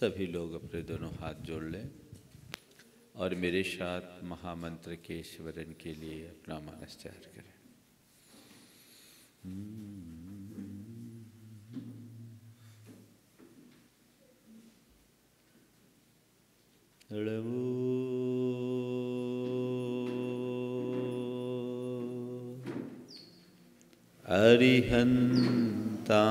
सभी लोग अपने दोनों हाथ जोड़ लें और मेरे साथ महामंत्र के स्वरण के लिए अपना मानस तैयार करें अरिहंता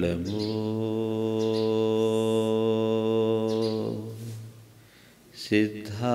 शरणमो सिद्धा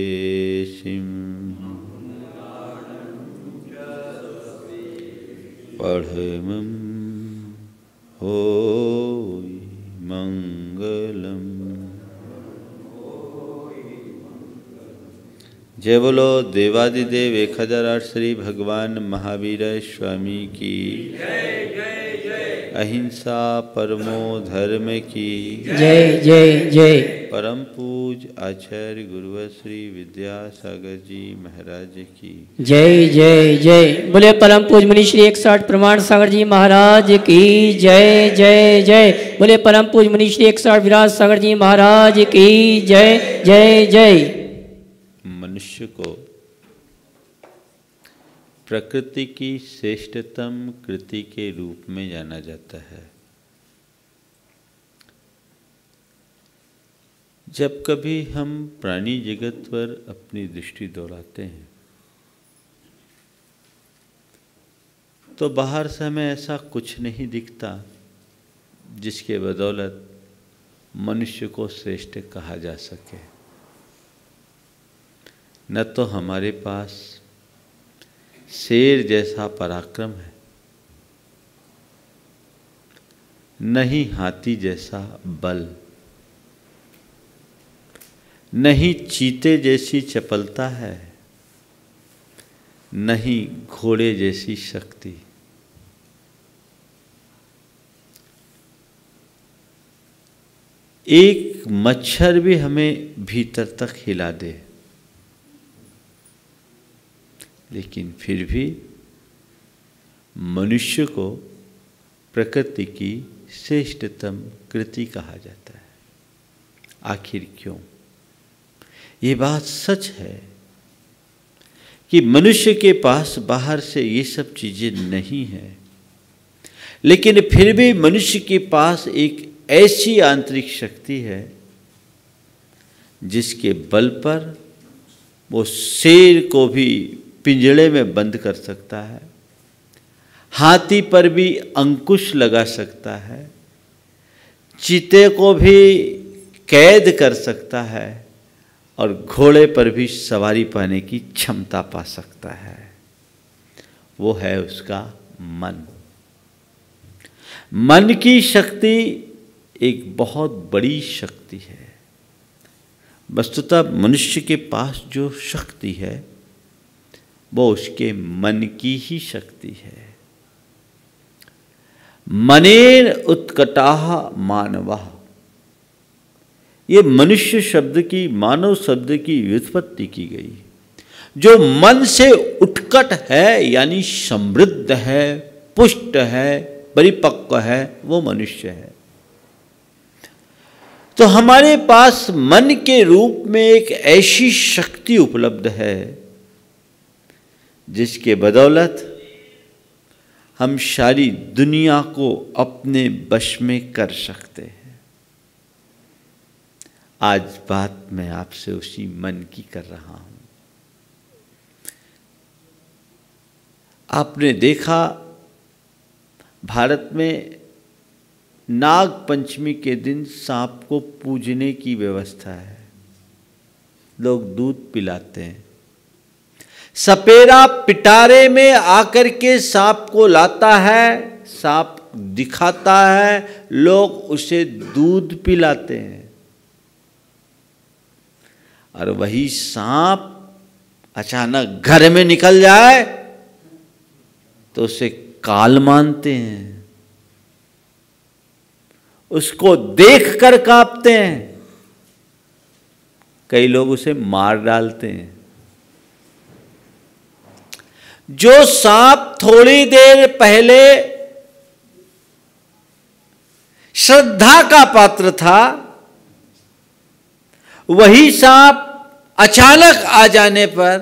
पढ़ेमं हो मंगल जय बोलो देवादिदेव एक हजार आठ श्री भगवान महावीर स्वामी की अहिंसा परमो धर्म की जय जय जय परम पू पूज आचार्य गुरुवश्री श्री विद्यासागर जी महाराज की जय जय जय बोले परम पूज मुनि श्री एक साठ प्रमाण सागर जी महाराज की जय जय जय बोले परम पूज मुनि श्री एक साठ विराज सागर जी महाराज की जय जय जय मनुष्य को प्रकृति की श्रेष्ठतम कृति के रूप में जाना जाता है जब कभी हम प्राणी जगत पर अपनी दृष्टि दोहराते हैं तो बाहर से हमें ऐसा कुछ नहीं दिखता जिसके बदौलत मनुष्य को श्रेष्ठ कहा जा सके न तो हमारे पास शेर जैसा पराक्रम है न ही हाथी जैसा बल नहीं चीते जैसी चपलता है नहीं घोड़े जैसी शक्ति एक मच्छर भी हमें भीतर तक हिला दे लेकिन फिर भी मनुष्य को प्रकृति की श्रेष्ठतम कृति कहा जाता है आखिर क्यों ये बात सच है कि मनुष्य के पास बाहर से ये सब चीज़ें नहीं है लेकिन फिर भी मनुष्य के पास एक ऐसी आंतरिक शक्ति है जिसके बल पर वो शेर को भी पिंजड़े में बंद कर सकता है हाथी पर भी अंकुश लगा सकता है चीते को भी कैद कर सकता है और घोड़े पर भी सवारी पाने की क्षमता पा सकता है वो है उसका मन मन की शक्ति एक बहुत बड़ी शक्ति है वस्तुतः मनुष्य के पास जो शक्ति है वो उसके मन की ही शक्ति है मनेर उत्कटाह मानवः ये मनुष्य शब्द की मानव शब्द की व्युत्पत्ति की गई जो मन से उत्कट है यानी समृद्ध है पुष्ट है परिपक्व है वो मनुष्य है तो हमारे पास मन के रूप में एक ऐसी शक्ति उपलब्ध है जिसके बदौलत हम सारी दुनिया को अपने बश में कर सकते हैं आज बात मैं आपसे उसी मन की कर रहा हूं आपने देखा भारत में नाग पंचमी के दिन सांप को पूजने की व्यवस्था है लोग दूध पिलाते हैं सपेरा पिटारे में आकर के सांप को लाता है सांप दिखाता है लोग उसे दूध पिलाते हैं और वही सांप अचानक घर में निकल जाए तो उसे काल मानते हैं उसको देख कर कांपते हैं कई लोग उसे मार डालते हैं जो सांप थोड़ी देर पहले श्रद्धा का पात्र था वही सांप अचानक आ जाने पर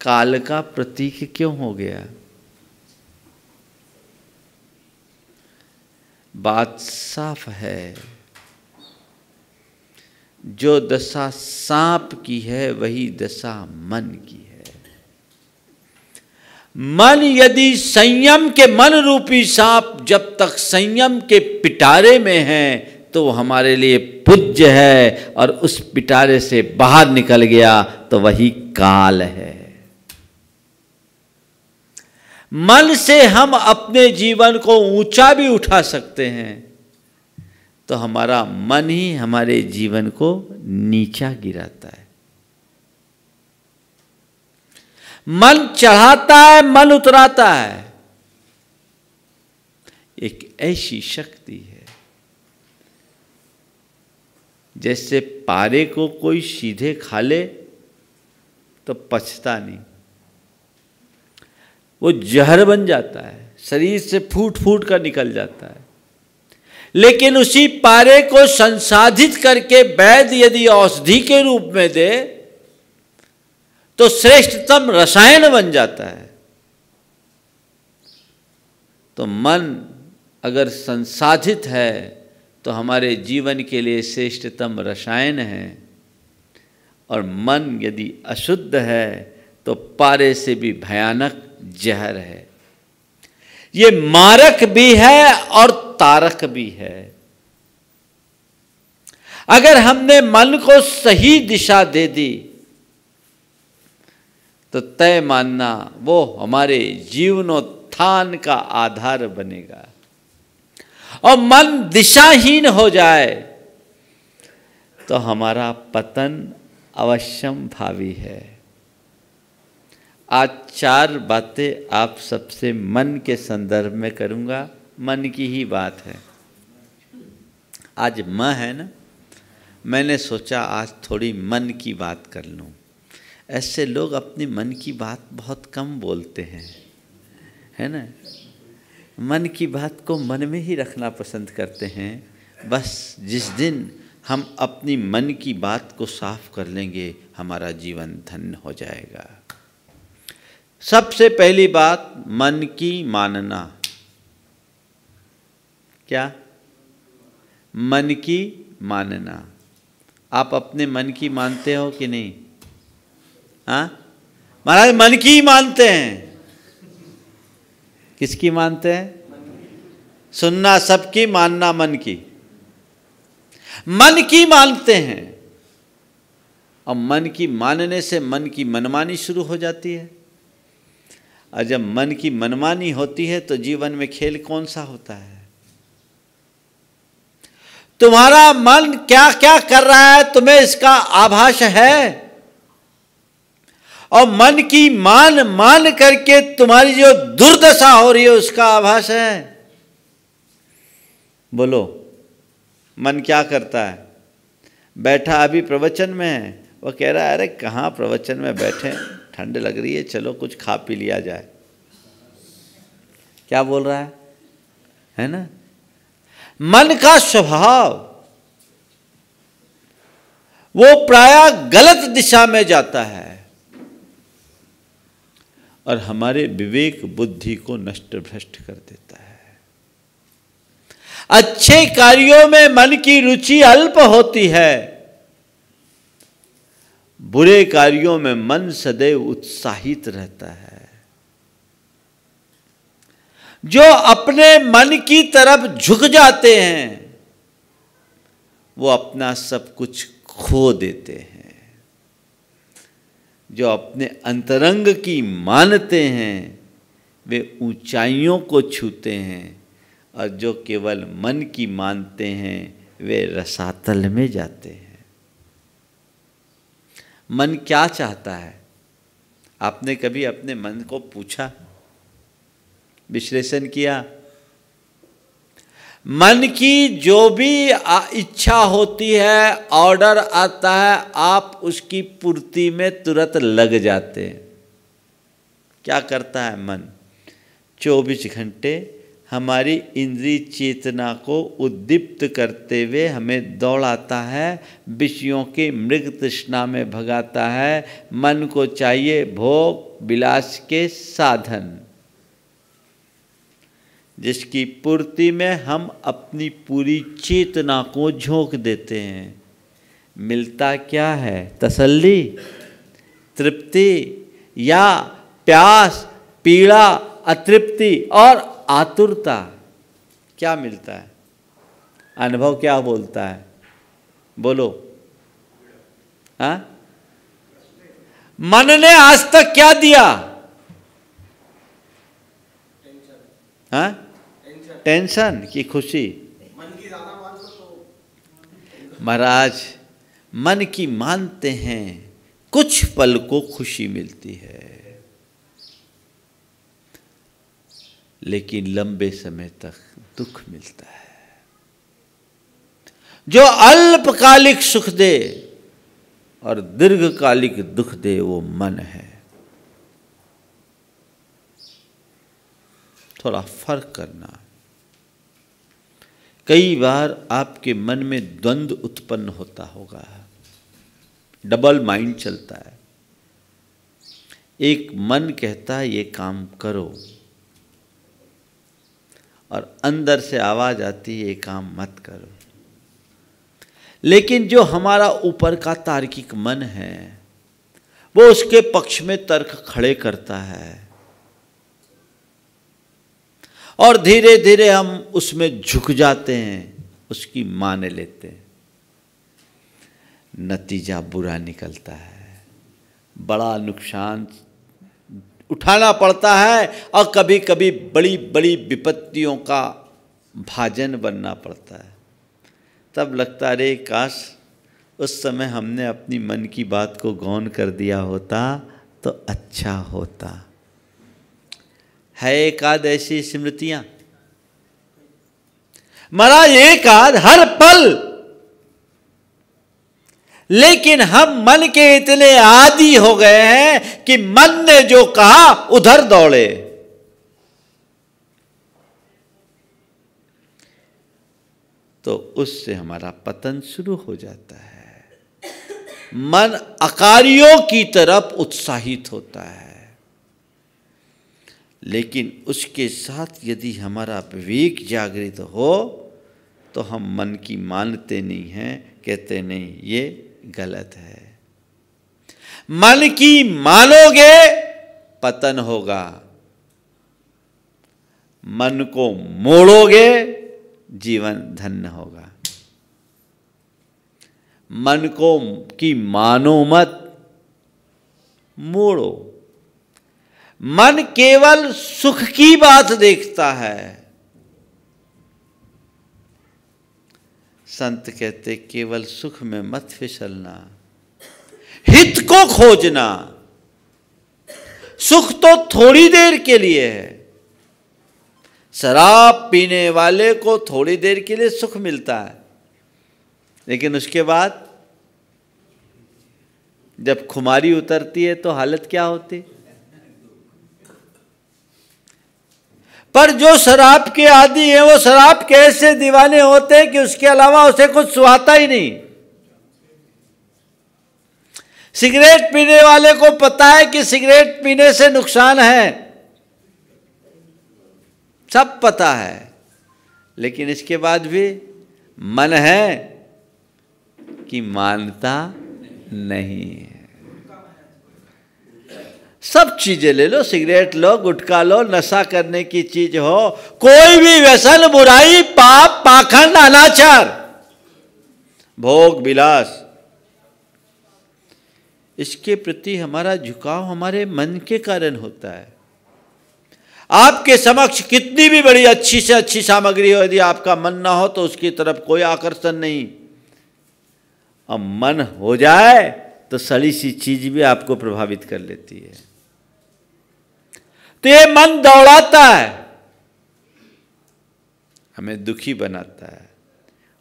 काल का प्रतीक क्यों हो गया बात साफ है जो दशा सांप की है वही दशा मन की है मन यदि संयम के मन रूपी सांप जब तक संयम के पिटारे में है तो वो हमारे लिए पूज्य है और उस पिटारे से बाहर निकल गया तो वही काल है मन से हम अपने जीवन को ऊंचा भी उठा सकते हैं तो हमारा मन ही हमारे जीवन को नीचा गिराता है मन चढ़ाता है मन उतराता है एक ऐसी शक्ति है जैसे पारे को कोई सीधे खा ले तो पछता नहीं वो जहर बन जाता है शरीर से फूट फूट कर निकल जाता है लेकिन उसी पारे को संसाधित करके वैद्य यदि औषधि के रूप में दे तो श्रेष्ठतम रसायन बन जाता है तो मन अगर संसाधित है तो हमारे जीवन के लिए श्रेष्ठतम रसायन है और मन यदि अशुद्ध है तो पारे से भी भयानक जहर है ये मारक भी है और तारक भी है अगर हमने मन को सही दिशा दे दी तो तय मानना वो हमारे जीवनोत्थान का आधार बनेगा और मन दिशाहीन हो जाए तो हमारा पतन अवश्यम भावी है आज चार बातें आप सबसे मन के संदर्भ में करूंगा मन की ही बात है आज म है ना मैंने सोचा आज थोड़ी मन की बात कर लूं ऐसे लोग अपने मन की बात बहुत कम बोलते हैं है ना मन की बात को मन में ही रखना पसंद करते हैं बस जिस दिन हम अपनी मन की बात को साफ कर लेंगे हमारा जीवन धन्य हो जाएगा सबसे पहली बात मन की मानना क्या मन की मानना आप अपने मन की मानते हो कि नहीं हाँ महाराज मन की ही मानते हैं किसकी मानते हैं सुनना सबकी मानना मन की मन की मानते हैं और मन की मानने से मन की मनमानी शुरू हो जाती है और जब मन की मनमानी होती है तो जीवन में खेल कौन सा होता है तुम्हारा मन क्या क्या कर रहा है तुम्हें इसका आभास है और मन की मान मान करके तुम्हारी जो दुर्दशा हो रही है उसका आभास है बोलो मन क्या करता है बैठा अभी प्रवचन में है वो कह रहा है अरे कहाँ प्रवचन में बैठे ठंड लग रही है चलो कुछ खा पी लिया जाए क्या बोल रहा है है ना मन का स्वभाव वो प्राय गलत दिशा में जाता है और हमारे विवेक बुद्धि को नष्ट भ्रष्ट कर देता है अच्छे कार्यों में मन की रुचि अल्प होती है बुरे कार्यों में मन सदैव उत्साहित रहता है जो अपने मन की तरफ झुक जाते हैं वो अपना सब कुछ खो देते हैं जो अपने अंतरंग की मानते हैं वे ऊंचाइयों को छूते हैं और जो केवल मन की मानते हैं वे रसातल में जाते हैं मन क्या चाहता है आपने कभी अपने मन को पूछा विश्लेषण किया मन की जो भी इच्छा होती है ऑर्डर आता है आप उसकी पूर्ति में तुरंत लग जाते हैं क्या करता है मन 24 घंटे हमारी इंद्री चेतना को उद्दीप्त करते हुए हमें दौड़ाता है विषयों की मृग तृष्णा में भगाता है मन को चाहिए भोग विलास के साधन जिसकी पूर्ति में हम अपनी पूरी चेतना को झोंक देते हैं मिलता क्या है तसल्ली तृप्ति या प्यास पीड़ा अतृप्ति और आतुरता क्या मिलता है अनुभव क्या बोलता है बोलो हा? मन ने आज तक क्या दिया हाँ टेंशन कि खुशी महाराज मन की मानते हैं कुछ पल को खुशी मिलती है लेकिन लंबे समय तक दुख मिलता है जो अल्पकालिक सुख दे और दीर्घकालिक दुख दे वो मन है थोड़ा फर्क करना कई बार आपके मन में द्वंद्व उत्पन्न होता होगा डबल माइंड चलता है एक मन कहता है ये काम करो और अंदर से आवाज आती है ये काम मत करो लेकिन जो हमारा ऊपर का तार्किक मन है वो उसके पक्ष में तर्क खड़े करता है और धीरे धीरे हम उसमें झुक जाते हैं उसकी माने लेते हैं नतीजा बुरा निकलता है बड़ा नुकसान उठाना पड़ता है और कभी कभी बड़ी बड़ी विपत्तियों का भाजन बनना पड़ता है तब लगता रे काश उस समय हमने अपनी मन की बात को गौन कर दिया होता तो अच्छा होता है एकादशी स्मृतियां महाराज एकाद हर पल लेकिन हम मन के इतने आदि हो गए हैं कि मन ने जो कहा उधर दौड़े तो उससे हमारा पतन शुरू हो जाता है मन अकारियों की तरफ उत्साहित होता है लेकिन उसके साथ यदि हमारा विवेक जागृत हो तो हम मन की मानते नहीं हैं कहते नहीं ये गलत है मन की मानोगे पतन होगा मन को मोड़ोगे जीवन धन्य होगा मन को की मानो मत मोड़ो मन केवल सुख की बात देखता है संत कहते केवल सुख में मत फिसलना हित को खोजना सुख तो थोड़ी देर के लिए है शराब पीने वाले को थोड़ी देर के लिए सुख मिलता है लेकिन उसके बाद जब खुमारी उतरती है तो हालत क्या होती है पर जो शराब के आदि है वो शराब के ऐसे दीवाने होते हैं कि उसके अलावा उसे कुछ सुहाता ही नहीं सिगरेट पीने वाले को पता है कि सिगरेट पीने से नुकसान है सब पता है लेकिन इसके बाद भी मन है कि मानता नहीं है सब चीज़ें ले लो सिगरेट लो गुटखा लो नशा करने की चीज हो कोई भी व्यसन बुराई पाप पाखंड अनाचार भोग विलास इसके प्रति हमारा झुकाव हमारे मन के कारण होता है आपके समक्ष कितनी भी बड़ी अच्छी से अच्छी सामग्री हो यदि आपका मन ना हो तो उसकी तरफ कोई आकर्षण नहीं अब मन हो जाए तो सड़ी सी चीज भी आपको प्रभावित कर लेती है तो ये मन दौड़ाता है हमें दुखी बनाता है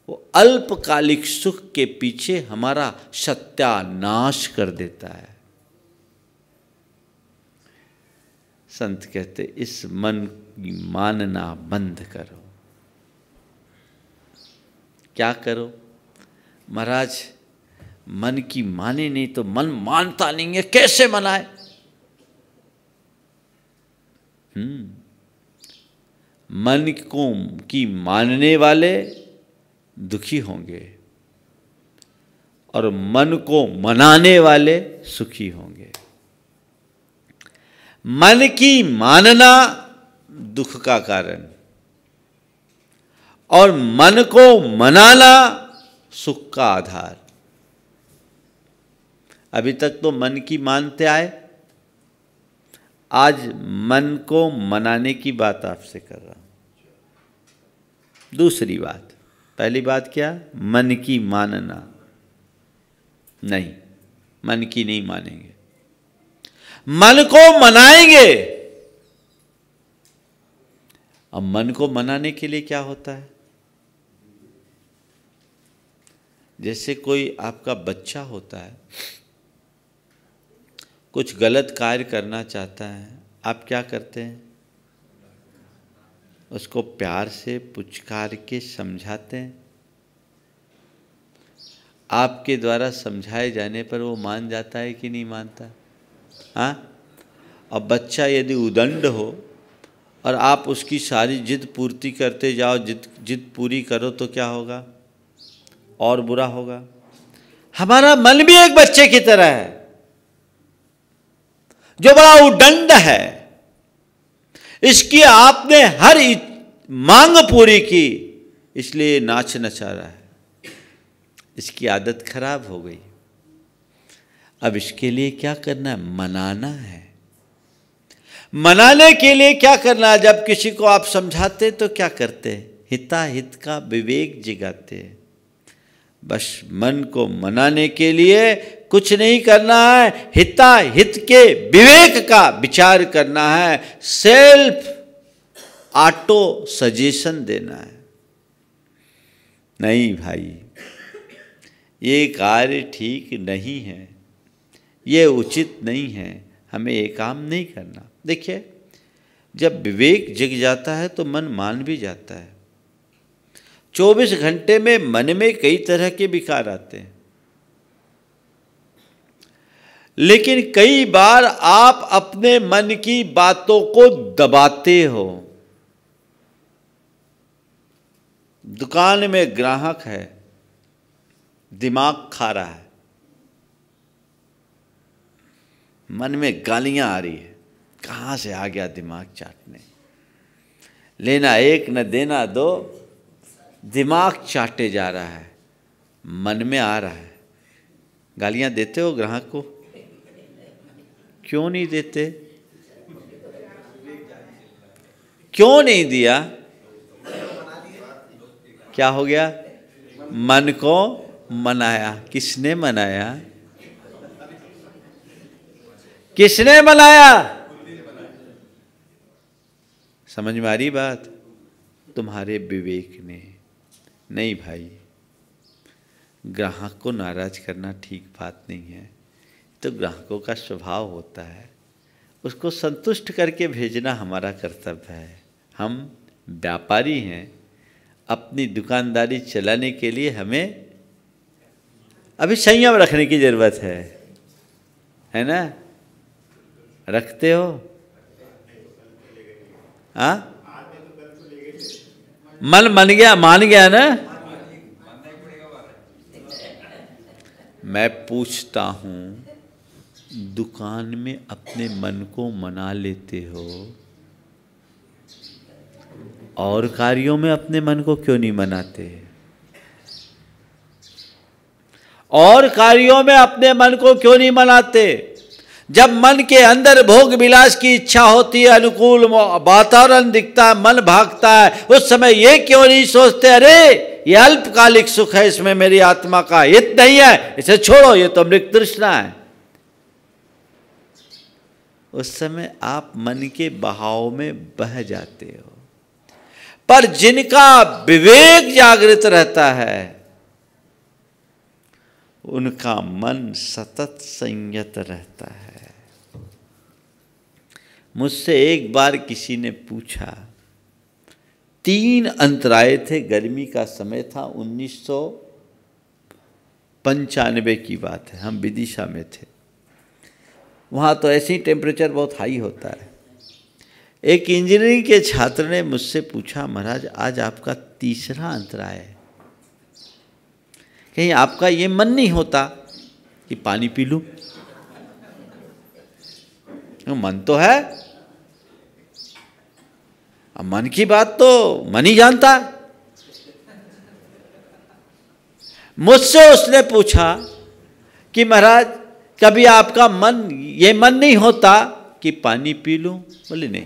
वो अल्पकालिक सुख के पीछे हमारा सत्यानाश कर देता है संत कहते इस मन की मानना बंद करो क्या करो महाराज मन की माने नहीं तो मन मानता नहीं है कैसे मनाए हम्म। मन को की मानने वाले दुखी होंगे और मन को मनाने वाले सुखी होंगे मन की मानना दुख का कारण और मन को मनाना सुख का आधार अभी तक तो मन की मानते आए आज मन को मनाने की बात आपसे कर रहा हूं दूसरी बात पहली बात क्या मन की मानना नहीं मन की नहीं मानेंगे मन को मनाएंगे अब मन को मनाने के लिए क्या होता है जैसे कोई आपका बच्चा होता है कुछ गलत कार्य करना चाहता है आप क्या करते हैं उसको प्यार से पुचकार के समझाते हैं आपके द्वारा समझाए जाने पर वो मान जाता है कि नहीं मानता हाँ अब बच्चा यदि उदंड हो और आप उसकी सारी जिद पूर्ति करते जाओ जिद जिद पूरी करो तो क्या होगा और बुरा होगा हमारा मन भी एक बच्चे की तरह है जो बड़ा उदंड है इसकी आपने हर मांग पूरी की इसलिए नाच नचा रहा है इसकी आदत खराब हो गई अब इसके लिए क्या करना है मनाना है मनाने के लिए क्या करना है जब किसी को आप समझाते तो क्या करते हिता हिताहित का विवेक जिगाते बस मन को मनाने के लिए कुछ नहीं करना है हिता हित के विवेक का विचार करना है सेल्फ ऑटो सजेशन देना है नहीं भाई ये कार्य ठीक नहीं है ये उचित नहीं है हमें ये काम नहीं करना देखिए जब विवेक जग जाता है तो मन मान भी जाता है चौबीस घंटे में मन में कई तरह के विकार आते हैं लेकिन कई बार आप अपने मन की बातों को दबाते हो दुकान में ग्राहक है दिमाग खा रहा है मन में गालियां आ रही है कहां से आ गया दिमाग चाटने लेना एक न देना दो दिमाग चाटे जा रहा है मन में आ रहा है गालियां देते हो ग्राहक को क्यों नहीं देते क्यों नहीं दिया क्या हो गया मन को मनाया किसने मनाया किसने मनाया समझ में आ रही बात तुम्हारे विवेक ने नहीं भाई ग्राहक को नाराज करना ठीक बात नहीं है तो ग्राहकों का स्वभाव होता है उसको संतुष्ट करके भेजना हमारा कर्तव्य है हम व्यापारी हैं अपनी दुकानदारी चलाने के लिए हमें अभी संयम रखने की ज़रूरत है है ना रखते हो आ? हाँ? मन मन गया मान गया ना मैं पूछता हूँ दुकान में अपने मन को मना लेते हो और कार्यों में अपने मन को क्यों नहीं मनाते और कार्यों में अपने मन को क्यों नहीं मनाते जब मन के अंदर भोग विलास की इच्छा होती है अनुकूल वातावरण दिखता है मन भागता है उस समय ये क्यों नहीं सोचते अरे ये अल्पकालिक सुख है इसमें मेरी आत्मा का हित नहीं है इसे छोड़ो ये तो मृत तृष्णा है उस समय आप मन के बहाव में बह जाते हो पर जिनका विवेक जागृत रहता है उनका मन सतत संयत रहता है मुझसे एक बार किसी ने पूछा तीन अंतराय थे गर्मी का समय था उन्नीस सौ पंचानवे की बात है हम विदिशा में थे वहाँ तो ऐसे ही टेम्परेचर बहुत हाई होता है एक इंजीनियरिंग के छात्र ने मुझसे पूछा महाराज आज आपका तीसरा अंतराय है कहीं आपका ये मन नहीं होता कि पानी पी लूँ मन तो है अब मन की बात तो मन ही जानता मुझसे उसने पूछा कि महाराज कभी आपका मन ये मन नहीं होता कि पानी पी लूं बोले नहीं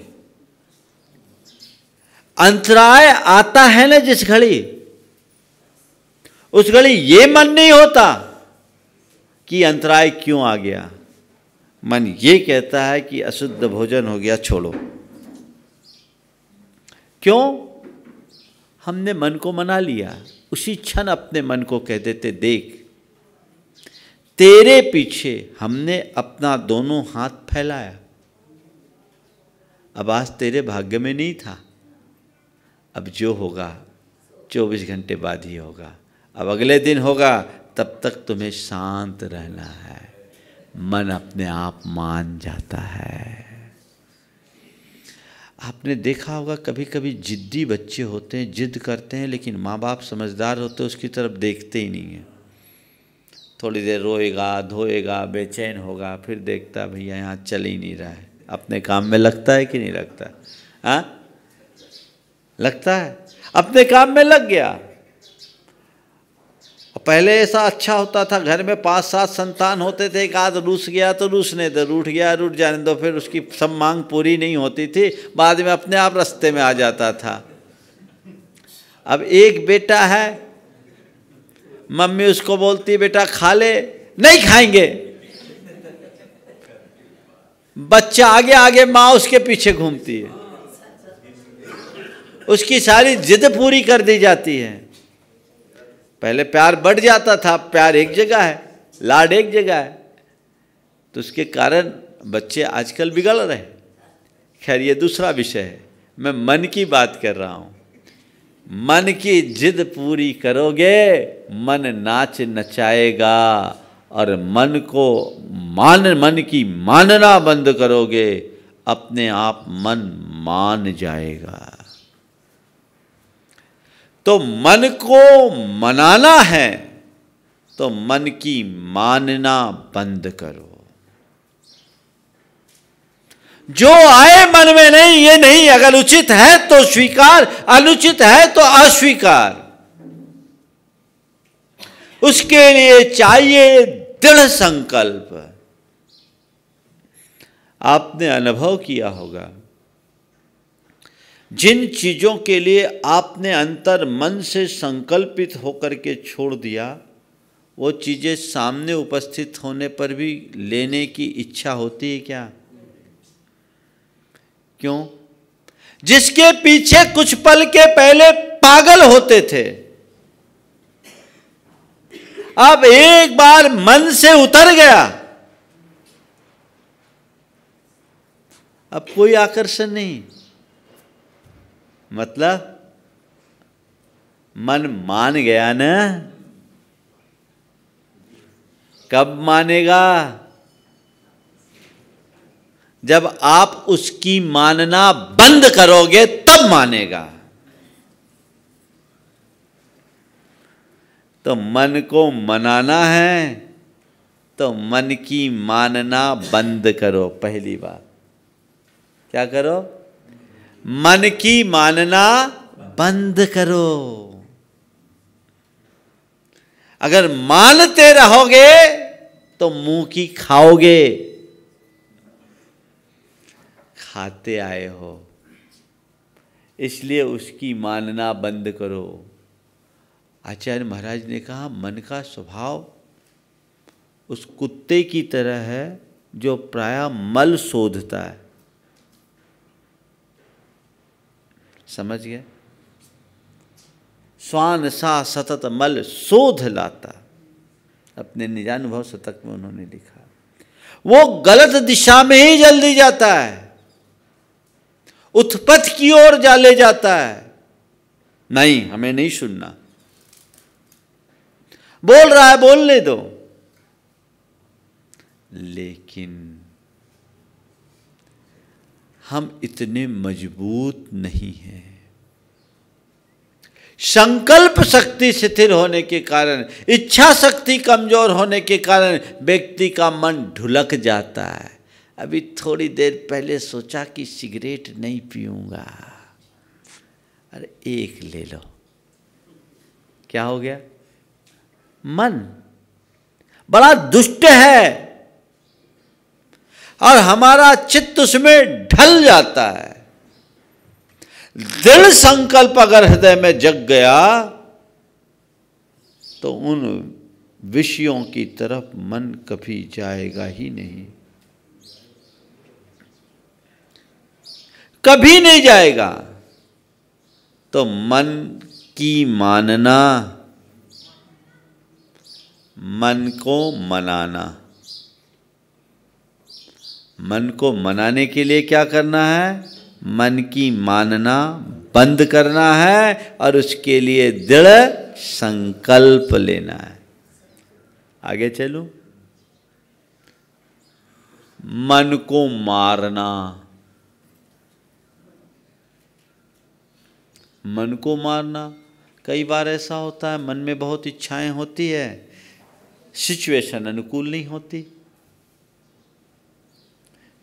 अंतराय आता है ना जिस घड़ी उस घड़ी ये मन नहीं होता कि अंतराय क्यों आ गया मन ये कहता है कि अशुद्ध भोजन हो गया छोड़ो क्यों हमने मन को मना लिया उसी क्षण अपने मन को कह देते देख तेरे पीछे हमने अपना दोनों हाथ फैलाया अब आज तेरे भाग्य में नहीं था अब जो होगा चौबीस घंटे बाद ही होगा अब अगले दिन होगा तब तक तुम्हें शांत रहना है मन अपने आप मान जाता है आपने देखा होगा कभी कभी जिद्दी बच्चे होते हैं जिद करते हैं लेकिन माँ बाप समझदार होते हैं उसकी तरफ देखते ही नहीं हैं थोड़ी देर रोएगा धोएगा बेचैन होगा फिर देखता भैया यहाँ चल ही नहीं रहा है अपने काम में लगता है कि नहीं लगता हाँ लगता है अपने काम में लग गया पहले ऐसा अच्छा होता था घर में पांच सात संतान होते थे एक आध रूस गया तो रूसने दो रूठ गया रूठ जाने दो फिर उसकी सब मांग पूरी नहीं होती थी बाद में अपने आप रास्ते में आ जाता था अब एक बेटा है मम्मी उसको बोलती बेटा खा ले नहीं खाएंगे बच्चा आगे आगे माँ उसके पीछे घूमती है उसकी सारी जिद पूरी कर दी जाती है पहले प्यार बढ़ जाता था प्यार एक जगह है लाड एक जगह है तो उसके कारण बच्चे आजकल बिगड़ रहे खैर ये दूसरा विषय है मैं मन की बात कर रहा हूँ मन की जिद पूरी करोगे मन नाच नचाएगा और मन को मान मन की मानना बंद करोगे अपने आप मन मान जाएगा तो मन को मनाना है तो मन की मानना बंद करो जो आए मन में नहीं ये नहीं अगर उचित है तो स्वीकार अनुचित है तो अस्वीकार उसके लिए चाहिए दृढ़ संकल्प आपने अनुभव किया होगा जिन चीजों के लिए आपने अंतर मन से संकल्पित होकर के छोड़ दिया वो चीज़ें सामने उपस्थित होने पर भी लेने की इच्छा होती है क्या क्यों जिसके पीछे कुछ पल के पहले पागल होते थे अब एक बार मन से उतर गया अब कोई आकर्षण नहीं मतलब मन मान गया ना कब मानेगा जब आप उसकी मानना बंद करोगे तब मानेगा तो मन को मनाना है तो मन की मानना बंद करो पहली बात क्या करो मन की मानना बंद करो अगर मानते रहोगे तो मुंह की खाओगे खाते आए हो इसलिए उसकी मानना बंद करो आचार्य महाराज ने कहा मन का स्वभाव उस कुत्ते की तरह है जो प्राय मल शोधता है समझ गए स्वान सा सतत मल शोध लाता अपने निजानुभव शतक में उन्होंने लिखा वो गलत दिशा में ही जल्दी जाता है उत्पत्त की ओर जा ले जाता है नहीं हमें नहीं सुनना बोल रहा है बोलने दो लेकिन हम इतने मजबूत नहीं हैं संकल्प शक्ति स्थिर होने के कारण इच्छा शक्ति कमजोर होने के कारण व्यक्ति का मन ढुलक जाता है अभी थोड़ी देर पहले सोचा कि सिगरेट नहीं पीऊँगा अरे एक ले लो क्या हो गया मन बड़ा दुष्ट है और हमारा चित्त उसमें ढल जाता है दृढ़ संकल्प अगर हृदय में जग गया तो उन विषयों की तरफ मन कभी जाएगा ही नहीं कभी नहीं जाएगा तो मन की मानना मन को मनाना मन को मनाने के लिए क्या करना है मन की मानना बंद करना है और उसके लिए दृढ़ संकल्प लेना है आगे चलो मन को मारना मन को मारना कई बार ऐसा होता है मन में बहुत इच्छाएं होती है सिचुएशन अनुकूल नहीं होती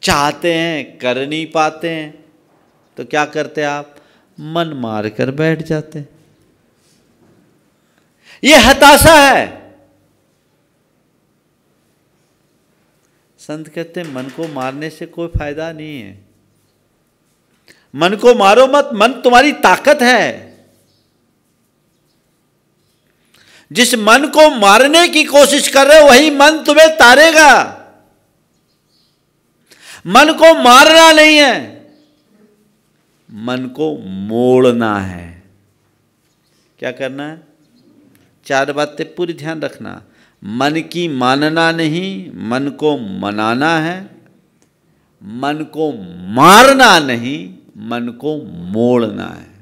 चाहते हैं कर नहीं पाते हैं तो क्या करते हैं आप मन मार कर बैठ जाते ये हताशा है संत कहते हैं मन को मारने से कोई फायदा नहीं है मन को मारो मत मन तुम्हारी ताकत है जिस मन को मारने की कोशिश कर रहे हो वही मन तुम्हें तारेगा मन को मारना नहीं है मन को मोड़ना है क्या करना है चार बातें पूरी ध्यान रखना मन की मानना नहीं मन को मनाना है मन को मारना नहीं मन को मोड़ना है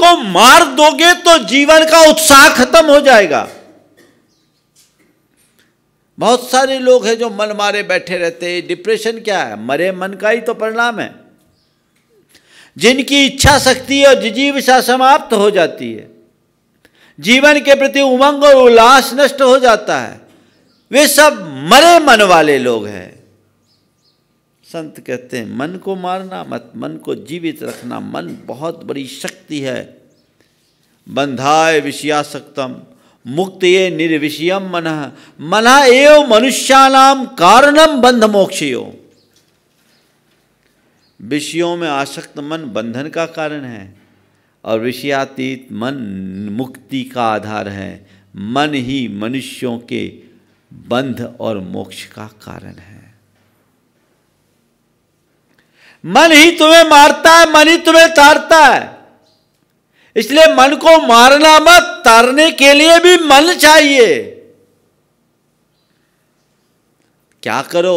को मार दोगे तो जीवन का उत्साह खत्म हो जाएगा बहुत सारे लोग हैं जो मन मारे बैठे रहते हैं डिप्रेशन क्या है मरे मन का ही तो परिणाम है जिनकी इच्छा शक्ति और सा समाप्त हो जाती है जीवन के प्रति उमंग और उल्लास नष्ट हो जाता है वे सब मरे मन वाले लोग हैं संत कहते हैं मन को मारना मत मन को जीवित रखना मन बहुत बड़ी शक्ति है बंधाय विषयासक्तम मुक्त ये निर्विषयम मन मना एव मनुष्यानाम कारणम बंध मोक्ष विषयों में आसक्त मन बंधन का कारण है और विषयातीत मन मुक्ति का आधार है मन ही मनुष्यों के बंध और मोक्ष का कारण है मन ही तुम्हें मारता है मन ही तुम्हें तारता है इसलिए मन को मारना मत तारने के लिए भी मन चाहिए क्या करो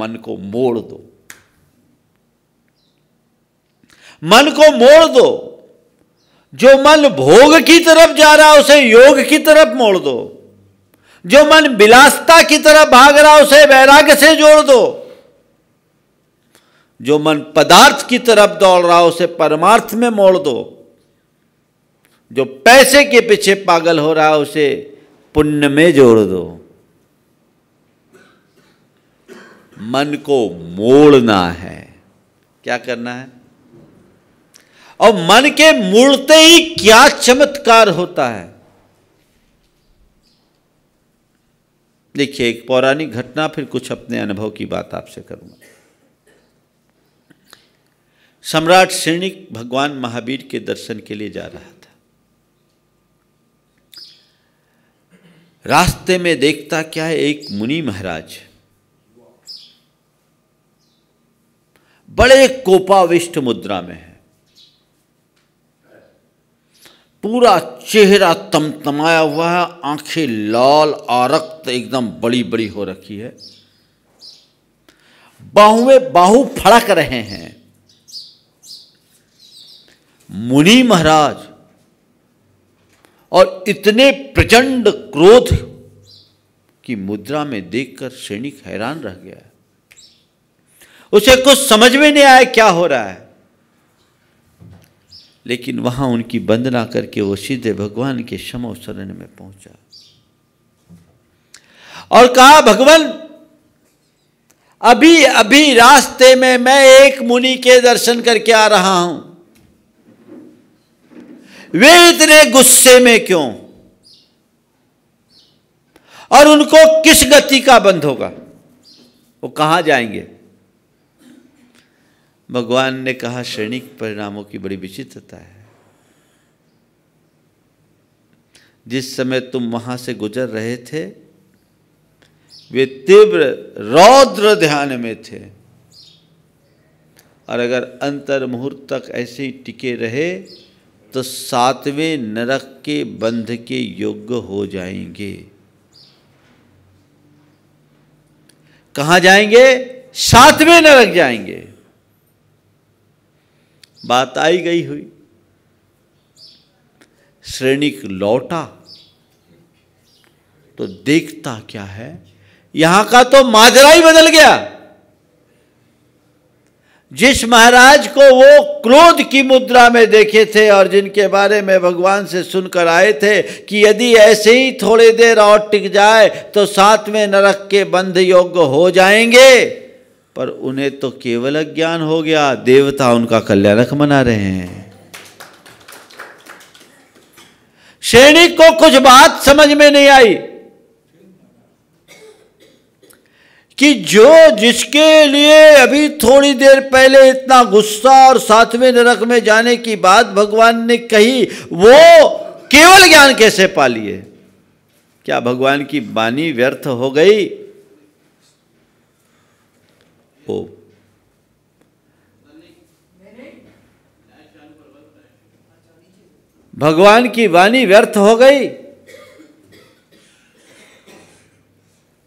मन को मोड़ दो मन को मोड़ दो जो मन भोग की तरफ जा रहा है उसे योग की तरफ मोड़ दो जो मन विलासता की तरफ भाग रहा है उसे वैराग्य से जोड़ दो जो मन पदार्थ की तरफ दौड़ रहा है उसे परमार्थ में मोड़ दो जो पैसे के पीछे पागल हो रहा है उसे पुण्य में जोड़ दो मन को मोड़ना है क्या करना है और मन के मुड़ते ही क्या चमत्कार होता है देखिए एक पौराणिक घटना फिर कुछ अपने अनुभव की बात आपसे करूंगा सम्राट श्रेणिक भगवान महावीर के दर्शन के लिए जा रहा था रास्ते में देखता क्या है एक मुनि महाराज बड़े कोपाविष्ट मुद्रा में है पूरा चेहरा तमतमाया हुआ है आंखें लाल आरक्त एकदम बड़ी बड़ी हो रखी है बाहुएं बाहु फड़क रहे हैं मुनि महाराज और इतने प्रचंड क्रोध की मुद्रा में देखकर सैनिक हैरान रह गया उसे कुछ समझ में नहीं आया क्या हो रहा है लेकिन वहां उनकी वंदना करके वो सीधे भगवान के समो शरण में पहुंचा और कहा भगवान अभी अभी रास्ते में मैं एक मुनि के दर्शन करके आ रहा हूं वे इतने गुस्से में क्यों और उनको किस गति का बंध होगा वो कहां जाएंगे भगवान ने कहा श्रेणी परिणामों की बड़ी विचित्रता है जिस समय तुम वहां से गुजर रहे थे वे तीव्र रौद्र ध्यान में थे और अगर अंतर मुहूर्त तक ऐसे ही टिके रहे तो सातवें नरक के बंध के योग्य हो जाएंगे कहा जाएंगे सातवें नरक जाएंगे बात आई गई हुई श्रेणिक लौटा तो देखता क्या है यहां का तो माजरा ही बदल गया जिस महाराज को वो क्रोध की मुद्रा में देखे थे और जिनके बारे में भगवान से सुनकर आए थे कि यदि ऐसे ही थोड़ी देर और टिक जाए तो साथ में नरक के बंध योग्य हो जाएंगे पर उन्हें तो केवल अज्ञान हो गया देवता उनका कल्याणक मना रहे हैं श्रेणी को कुछ बात समझ में नहीं आई कि जो जिसके लिए अभी थोड़ी देर पहले इतना गुस्सा और सातवें नरक में जाने की बात भगवान ने कही वो केवल ज्ञान कैसे पा लिए क्या भगवान की बानी व्यर्थ हो गई ओ भगवान की वाणी व्यर्थ हो गई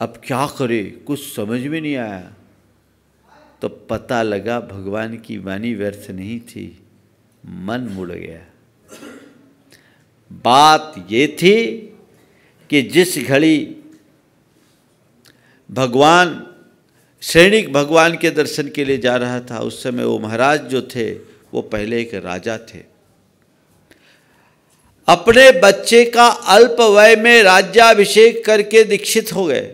अब क्या करे कुछ समझ में नहीं आया तो पता लगा भगवान की वाणी व्यर्थ नहीं थी मन मुड़ गया बात ये थी कि जिस घड़ी भगवान सैनिक भगवान के दर्शन के लिए जा रहा था उस समय वो महाराज जो थे वो पहले एक राजा थे अपने बच्चे का अल्प वय में राज्याभिषेक करके दीक्षित हो गए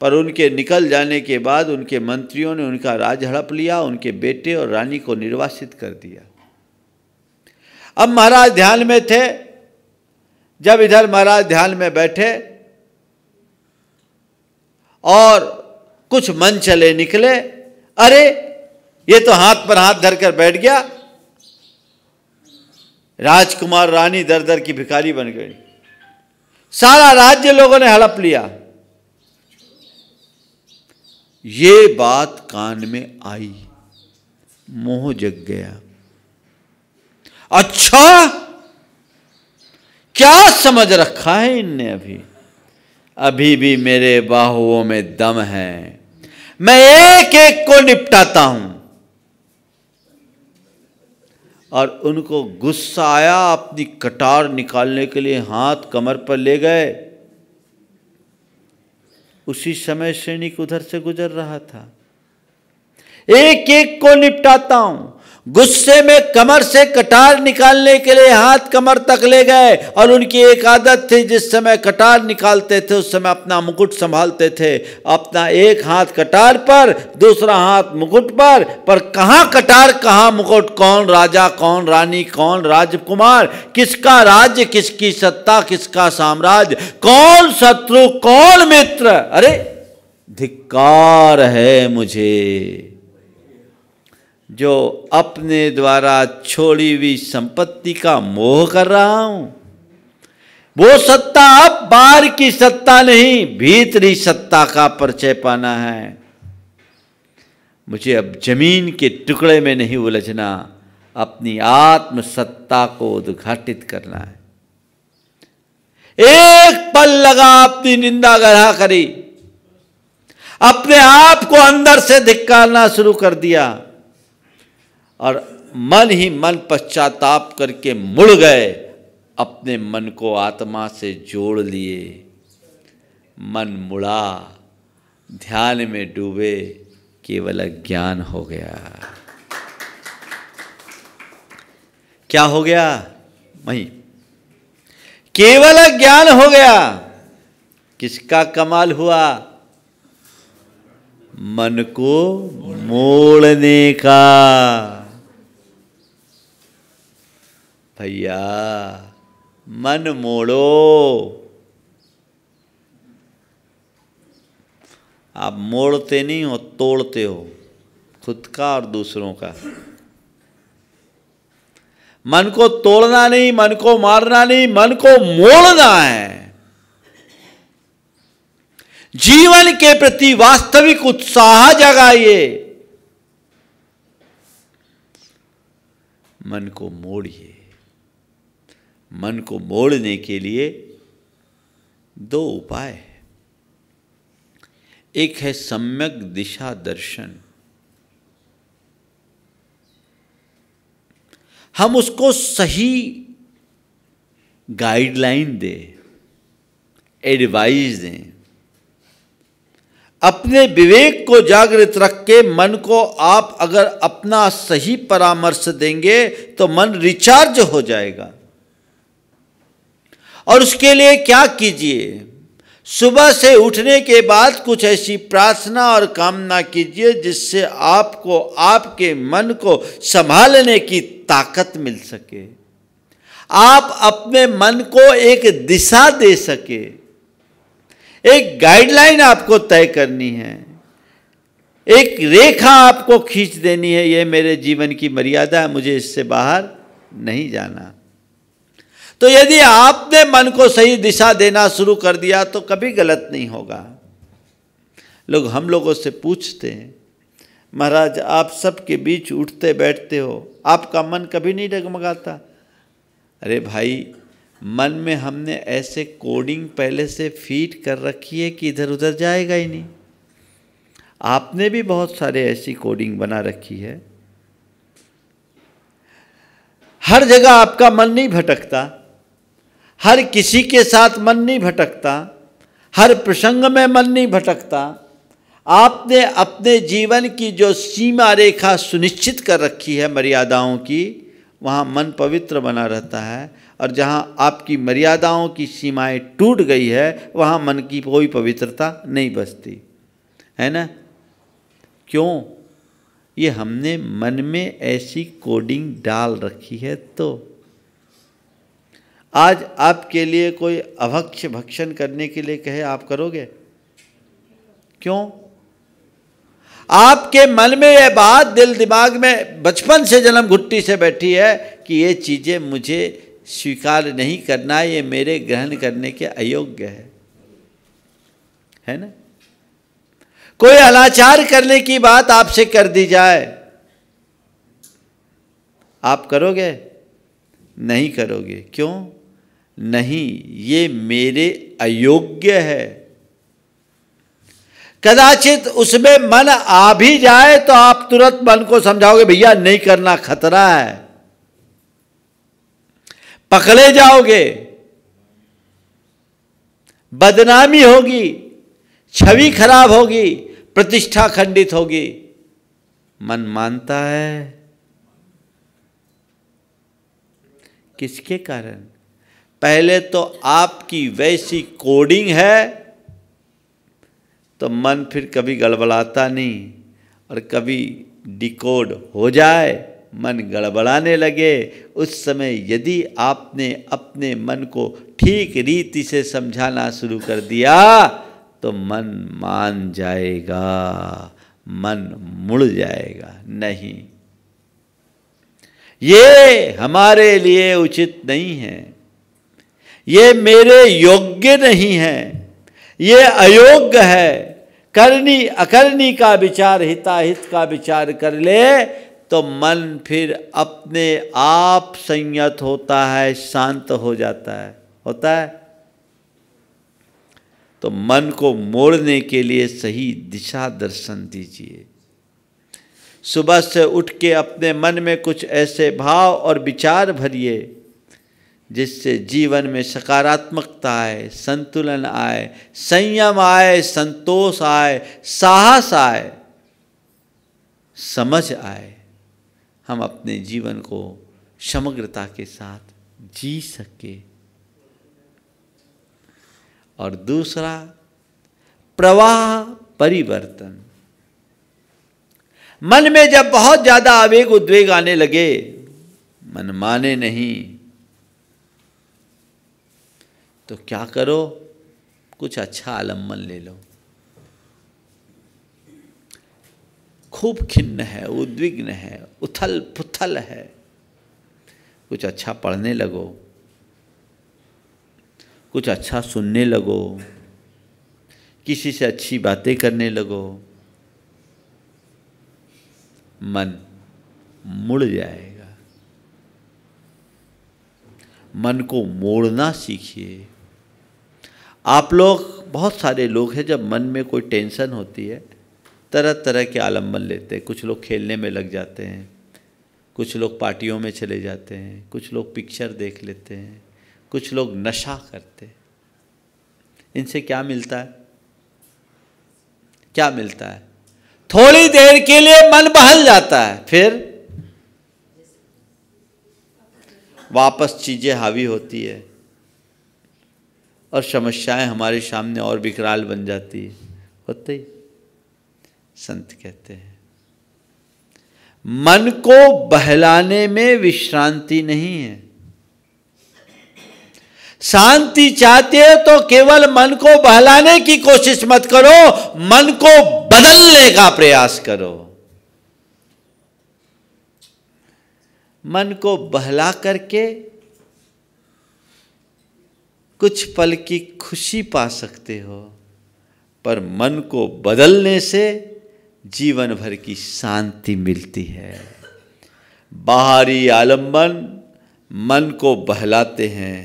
पर उनके निकल जाने के बाद उनके मंत्रियों ने उनका राज हड़प लिया उनके बेटे और रानी को निर्वासित कर दिया अब महाराज ध्यान में थे जब इधर महाराज ध्यान में बैठे और कुछ मन चले निकले अरे ये तो हाथ पर हाथ धरकर बैठ गया राजकुमार रानी दर दर की भिखारी बन गई सारा राज्य लोगों ने हड़प लिया ये बात कान में आई मोह जग गया अच्छा क्या समझ रखा है इनने अभी अभी भी मेरे बाहुओं में दम है मैं एक एक को निपटाता हूं और उनको गुस्सा आया अपनी कटार निकालने के लिए हाथ कमर पर ले गए उसी समय सैनिक उधर से गुजर रहा था एक एक को निपटाता हूं गुस्से में कमर से कटार निकालने के लिए हाथ कमर तक ले गए और उनकी एक आदत थी जिस समय कटार निकालते थे उस समय अपना मुकुट संभालते थे अपना एक हाथ कटार पर दूसरा हाथ मुकुट पर पर कहाँ कटार कहाँ मुकुट कौन राजा कौन रानी कौन राजकुमार किसका राज्य किसकी सत्ता किसका साम्राज्य कौन शत्रु कौन मित्र अरे धिक्कार है मुझे जो अपने द्वारा छोड़ी हुई संपत्ति का मोह कर रहा हूं वो सत्ता अब बाहर की सत्ता नहीं भीतरी सत्ता का परिचय पाना है मुझे अब जमीन के टुकड़े में नहीं उलझना अपनी आत्म सत्ता को उद्घाटित करना है एक पल लगा अपनी निंदा गढ़ा करी अपने आप को अंदर से धिक्कारना शुरू कर दिया और मन ही मन पश्चाताप करके मुड़ गए अपने मन को आत्मा से जोड़ लिए मन मुड़ा ध्यान में डूबे केवल ज्ञान हो गया क्या हो गया वही केवल ज्ञान हो गया किसका कमाल हुआ मन को मोड़ने का भैया मन मोड़ो आप मोड़ते नहीं हो तोड़ते हो खुद का और दूसरों का मन को तोड़ना नहीं मन को मारना नहीं मन को मोड़ना है जीवन के प्रति वास्तविक उत्साह जगाइए मन को मोड़िए मन को मोड़ने के लिए दो उपाय है एक है सम्यक दिशा दर्शन हम उसको सही गाइडलाइन दें एडवाइस दें अपने विवेक को जागृत रख के मन को आप अगर अपना सही परामर्श देंगे तो मन रिचार्ज हो जाएगा और उसके लिए क्या कीजिए सुबह से उठने के बाद कुछ ऐसी प्रार्थना और कामना कीजिए जिससे आपको आपके मन को संभालने की ताकत मिल सके आप अपने मन को एक दिशा दे सके एक गाइडलाइन आपको तय करनी है एक रेखा आपको खींच देनी है यह मेरे जीवन की मर्यादा है मुझे इससे बाहर नहीं जाना तो यदि आपने मन को सही दिशा देना शुरू कर दिया तो कभी गलत नहीं होगा लोग हम लोगों से पूछते हैं महाराज आप सबके बीच उठते बैठते हो आपका मन कभी नहीं डगमगाता अरे भाई मन में हमने ऐसे कोडिंग पहले से फीट कर रखी है कि इधर उधर जाएगा ही नहीं आपने भी बहुत सारे ऐसी कोडिंग बना रखी है हर जगह आपका मन नहीं भटकता हर किसी के साथ मन नहीं भटकता हर प्रसंग में मन नहीं भटकता आपने अपने जीवन की जो सीमा रेखा सुनिश्चित कर रखी है मर्यादाओं की वहाँ मन पवित्र बना रहता है और जहाँ आपकी मर्यादाओं की सीमाएं टूट गई है वहाँ मन की कोई पवित्रता नहीं बचती है ना क्यों ये हमने मन में ऐसी कोडिंग डाल रखी है तो आज आपके लिए कोई अभक्ष भक्षण करने के लिए कहे आप करोगे क्यों आपके मन में यह बात दिल दिमाग में बचपन से जन्म घुट्टी से बैठी है कि ये चीज़ें मुझे स्वीकार नहीं करना ये मेरे ग्रहण करने के अयोग्य है है ना कोई अनाचार करने की बात आपसे कर दी जाए आप करोगे नहीं करोगे क्यों नहीं ये मेरे अयोग्य है कदाचित उसमें मन आ भी जाए तो आप तुरंत मन को समझाओगे भैया नहीं करना खतरा है पकड़े जाओगे बदनामी होगी छवि खराब होगी प्रतिष्ठा खंडित होगी मन मानता है किसके कारण पहले तो आपकी वैसी कोडिंग है तो मन फिर कभी गड़बड़ाता नहीं और कभी डिकोड हो जाए मन गड़बड़ाने लगे उस समय यदि आपने अपने मन को ठीक रीति से समझाना शुरू कर दिया तो मन मान जाएगा मन मुड़ जाएगा नहीं ये हमारे लिए उचित नहीं है ये मेरे योग्य नहीं है ये अयोग्य है करनी अकरनी का विचार हिताहित का विचार कर ले तो मन फिर अपने आप संयत होता है शांत हो जाता है होता है तो मन को मोड़ने के लिए सही दिशा दर्शन दीजिए सुबह से उठ के अपने मन में कुछ ऐसे भाव और विचार भरिए जिससे जीवन में सकारात्मकता आए संतुलन आए संयम आए संतोष आए साहस आए समझ आए हम अपने जीवन को समग्रता के साथ जी सके और दूसरा प्रवाह परिवर्तन मन में जब बहुत ज़्यादा आवेग उद्वेग आने लगे मन माने नहीं तो क्या करो कुछ अच्छा आलम्बन ले लो खूब खिन्न है उद्विग्न है उथल पुथल है कुछ अच्छा पढ़ने लगो कुछ अच्छा सुनने लगो किसी से अच्छी बातें करने लगो मन मुड़ जाएगा मन को मोड़ना सीखिए आप लोग बहुत सारे लोग हैं जब मन में कोई टेंशन होती है तरह तरह के आलम्बन लेते हैं कुछ लोग खेलने में लग जाते हैं कुछ लोग पार्टियों में चले जाते हैं कुछ लोग पिक्चर देख लेते हैं कुछ लोग नशा करते हैं इनसे क्या मिलता है क्या मिलता है थोड़ी देर के लिए मन बहल जाता है फिर वापस चीजें हावी होती है और समस्याएं हमारे सामने और विकराल बन जाती है होते ही संत कहते हैं मन को बहलाने में विश्रांति नहीं है शांति चाहते हो तो केवल मन को बहलाने की कोशिश मत करो मन को बदलने का प्रयास करो मन को बहला करके कुछ पल की खुशी पा सकते हो पर मन को बदलने से जीवन भर की शांति मिलती है बाहरी आलम्बन मन को बहलाते हैं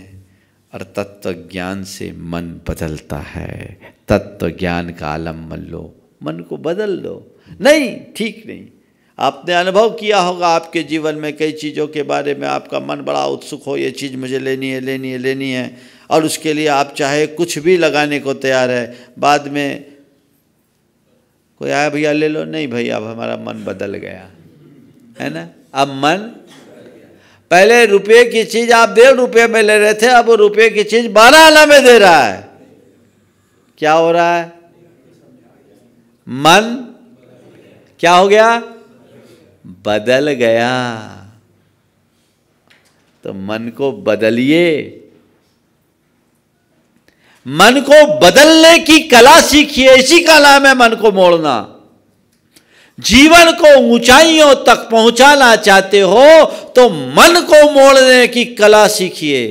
और तत्व ज्ञान से मन बदलता है तत्व ज्ञान का आलम्बन लो मन को बदल लो नहीं ठीक नहीं आपने अनुभव किया होगा आपके जीवन में कई चीज़ों के बारे में आपका मन बड़ा उत्सुक हो ये चीज़ मुझे लेनी है लेनी है लेनी है और उसके लिए आप चाहे कुछ भी लगाने को तैयार है बाद में कोई आया भैया ले लो नहीं भैया अब हमारा मन बदल गया है ना अब मन पहले रुपये की चीज़ आप डेढ़ रुपये में ले रहे थे अब वो रुपये की चीज़ बारह आना में दे रहा है क्या हो रहा है मन क्या हो गया बदल गया तो मन को बदलिए मन को बदलने की कला सीखिए इसी कला में मन को मोड़ना जीवन को ऊंचाइयों तक पहुंचाना चाहते हो तो मन को मोड़ने की कला सीखिए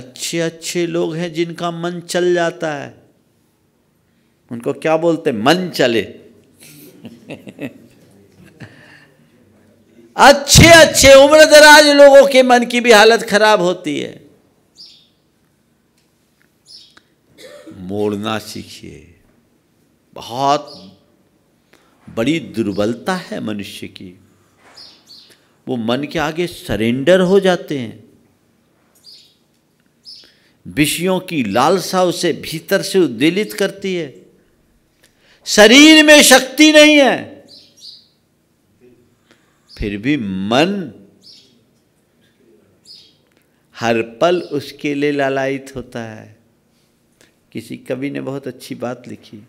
अच्छे अच्छे लोग हैं जिनका मन चल जाता है उनको क्या बोलते मन चले अच्छे अच्छे उम्र दराज लोगों के मन की भी हालत खराब होती है मोड़ना सीखिए बहुत बड़ी दुर्बलता है मनुष्य की वो मन के आगे सरेंडर हो जाते हैं विषयों की लालसा उसे भीतर से उद्वेलित करती है शरीर में शक्ति नहीं है फिर भी मन हर पल उसके लिए लालायित होता है किसी कवि ने बहुत अच्छी बात लिखी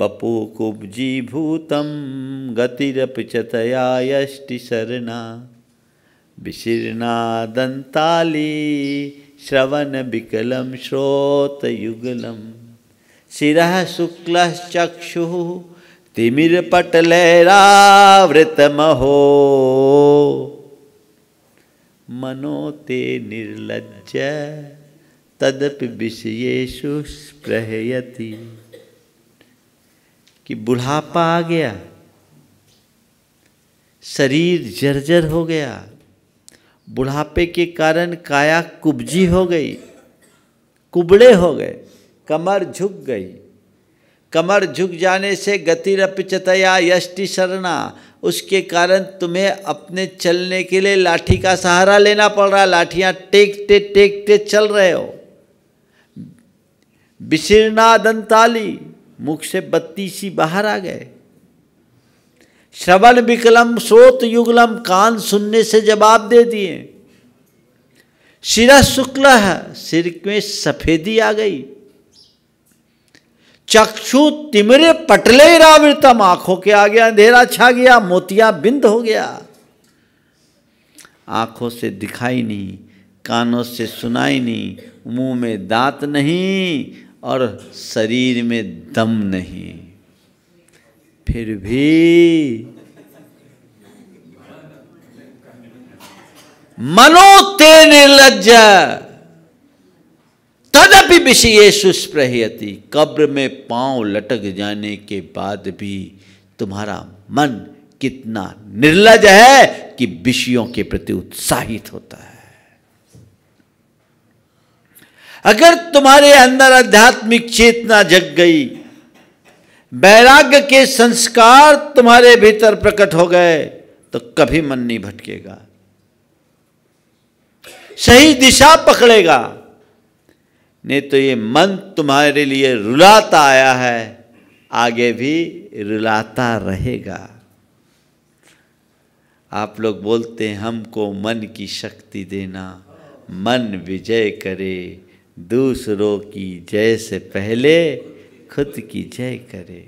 बपो कुब्जीभूतम गतिरपचतयायष्टि शरणा विशीर्णा दंताली श्रवण विकलम श्रोतयुगलम शिव तिमिर तिमिरपटलैरावृतमहो मनो ते निर्लज्ज तदपि विषयेशु प्रहयति कि बुढ़ापा आ गया शरीर जर्जर हो गया बुढ़ापे के कारण काया कुब्जी हो गई कुबड़े हो गए कमर झुक गई कमर झुक जाने से गतिरपिचतया यष्टि शरणा उसके कारण तुम्हें अपने चलने के लिए लाठी का सहारा लेना पड़ रहा है लाठियाँ टेकते टेकते चल रहे हो विशीर्णा दंताली मुख से बत्तीसी बाहर आ गए श्रवण विकलम सोत युगलम कान सुनने से जवाब दे दिए शिरा शुक्ल सिर में सफेदी आ गई चक्षु तिमरे पटले रावृतम आंखों के आ गया अंधेरा छा गया मोतिया बिंद हो गया आंखों से दिखाई नहीं कानों से सुनाई नहीं मुंह में दांत नहीं और शरीर में दम नहीं फिर भी मनोते निर्लज तदपि विषय सुस्प्रहति कब्र में पांव लटक जाने के बाद भी तुम्हारा मन कितना निर्लज है कि विषयों के प्रति उत्साहित होता है अगर तुम्हारे अंदर आध्यात्मिक चेतना जग गई वैराग्य के संस्कार तुम्हारे भीतर प्रकट हो गए तो कभी मन नहीं भटकेगा सही दिशा पकड़ेगा नहीं तो ये मन तुम्हारे लिए रुलाता आया है आगे भी रुलाता रहेगा आप लोग बोलते हैं हमको मन की शक्ति देना मन विजय करे दूसरों की जय से पहले खुद की जय करे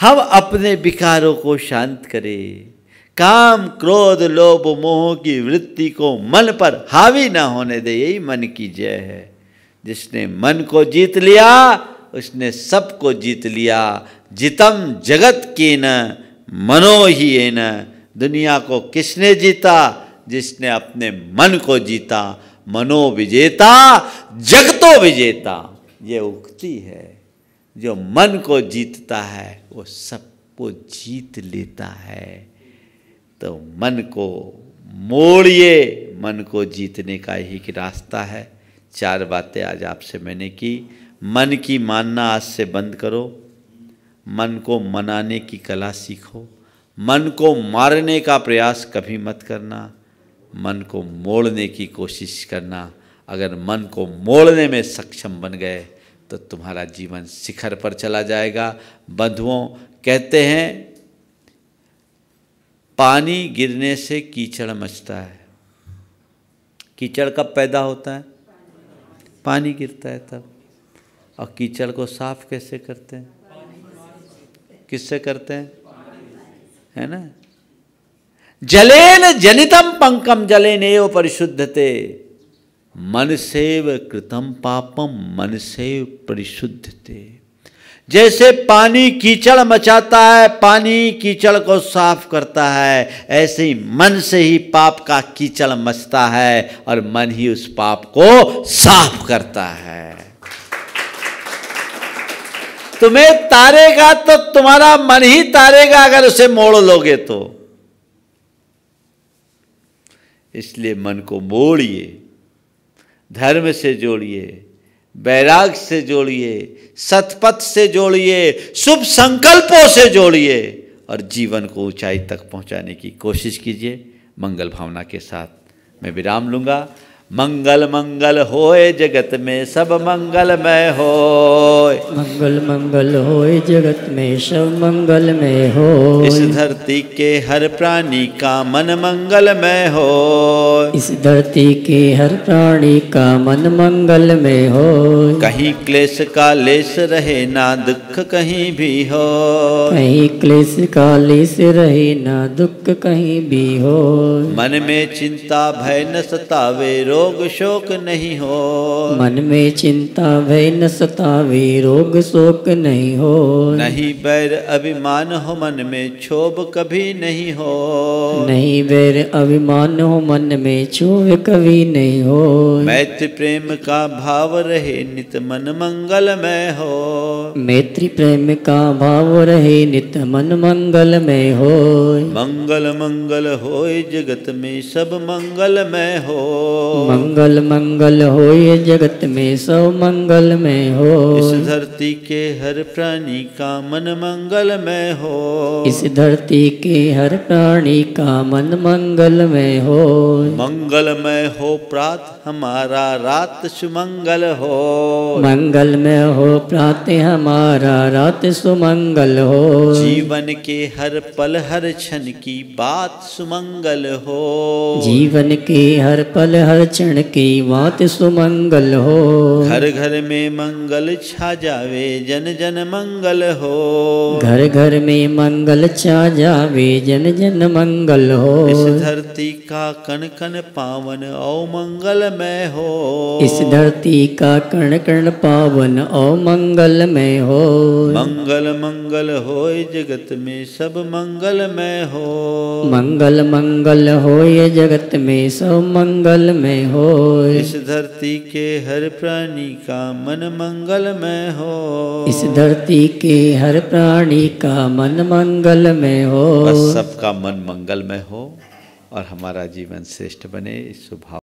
हम अपने विकारों को शांत करें काम क्रोध लोभ मोह की वृत्ति को मन पर हावी ना होने दे यही मन की जय है जिसने मन को जीत लिया उसने सबको जीत लिया जितम जगत के न मनो ही न दुनिया को किसने जीता जिसने अपने मन को जीता मनोविजेता जगतो विजेता ये उक्ति है जो मन को जीतता है वो सबको जीत लेता है तो मन को मोड़िए मन को जीतने का ही एक रास्ता है चार बातें आज आपसे मैंने की मन की मानना आज से बंद करो मन को मनाने की कला सीखो मन को मारने का प्रयास कभी मत करना मन को मोड़ने की कोशिश करना अगर मन को मोड़ने में सक्षम बन गए तो तुम्हारा जीवन शिखर पर चला जाएगा बंधुओं कहते हैं पानी गिरने से कीचड़ मचता है कीचड़ कब पैदा होता है पानी गिरता है तब और कीचड़ को साफ कैसे करते हैं किससे करते हैं है ना जलेन जनितम पंकम जलेन एव परिशुद्धते व कृतम पापम मन मनसेव परिशुद्धते जैसे पानी कीचड़ मचाता है पानी कीचड़ को साफ करता है ऐसे ही मन से ही पाप का कीचड़ मचता है और मन ही उस पाप को साफ करता है तुम्हें तारेगा तो तुम्हारा मन ही तारेगा अगर उसे मोड़ लोगे तो इसलिए मन को मोड़िए धर्म से जोड़िए बैराग से जोड़िए सतपथ से जोड़िए शुभ संकल्पों से जोड़िए और जीवन को ऊंचाई तक पहुंचाने की कोशिश कीजिए मंगल भावना के साथ मैं विराम लूँगा मंगल मंगल होए जगत में सब मंगलमय हो मंगल मंगल होए जगत में सब मंगल में हो इस धरती के हर प्राणी का मन मंगलमय हो इस धरती के हर प्राणी का मन मंगल में हो कहीं क्लेश का लेस रहे ना दुख कहीं भी हो कहीं क्लेश का लेस रहे ना दुख कहीं भी हो मन में चिंता भय न सतावे रो रोग शोक नहीं हो मन में चिंता भय न सतावे रोग शोक नहीं हो नहीं बैर अभिमान हो मन में क्षोभ कभी नहीं हो नहीं बैर अभिमान हो मन में क्षोभ कभी नहीं हो मैत्र प्रेम का भाव रहे नित मन मंगलमय हो मैत्री प्रेम का भाव रहे नित मन मंगल में हो मंगल मंगल हो जगत में सब मंगल में हो मंगल मंगल हो जगत में सब मंगल में हो इस धरती के हर प्राणी का मन मंगल में हो इस धरती के हर प्राणी का मन मंगल में हो मंगल में हो प्रात हमारा रात सुमंगल हो मंगल में हो प्रात हम हमारा रात सुमंगल हो जीवन के हर पल हर क्षण की बात सुमंगल हो जीवन के हर पल हर क्षण की बात सुमंगल हो घर घर में मंगल छा जावे जन जन मंगल हो घर घर में मंगल छा जावे जन जन मंगल हो इस धरती का कण कण पावन औ मंगलमय हो इस धरती का कण कण पावन औ मंगलमय में हो मंगल मंगल होय जगत में सब मंगल में हो मंगल मंगल होय जगत में सब मंगल में हो इस धरती के हर प्राणी का मन मंगल में हो इस धरती के हर प्राणी का मन मंगल में हो सबका मन मंगल में हो और हमारा जीवन श्रेष्ठ बने इस स्वभाव